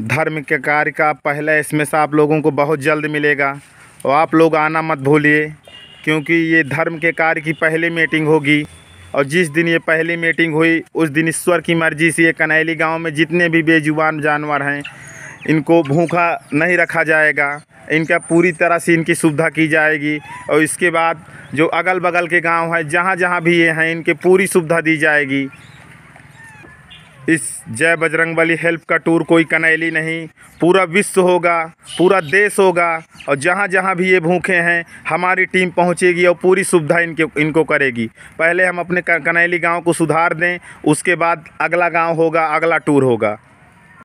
धर्म के कार्य का पहला इसमें से आप लोगों को बहुत जल्द मिलेगा और आप लोग आना मत भूलिए क्योंकि ये धर्म के कार्य की पहली मीटिंग होगी और जिस दिन ये पहली मीटिंग हुई उस दिन ईश्वर की मर्जी से ये कनैली गांव में जितने भी बेजुबान जानवर हैं इनको भूखा नहीं रखा जाएगा इनका पूरी तरह से इनकी सुविधा की जाएगी और इसके बाद जो अगल बगल के गांव हैं जहाँ जहाँ भी ये हैं इनके पूरी सुविधा दी जाएगी इस जय बजरंग बली हेल्प का टूर कोई कनैली नहीं पूरा विश्व होगा पूरा देश होगा और जहाँ जहाँ भी ये भूखे हैं हमारी टीम पहुँचेगी और पूरी सुविधा इनके इनको करेगी पहले हम अपने कनैली गांव को सुधार दें उसके बाद अगला गांव होगा अगला टूर होगा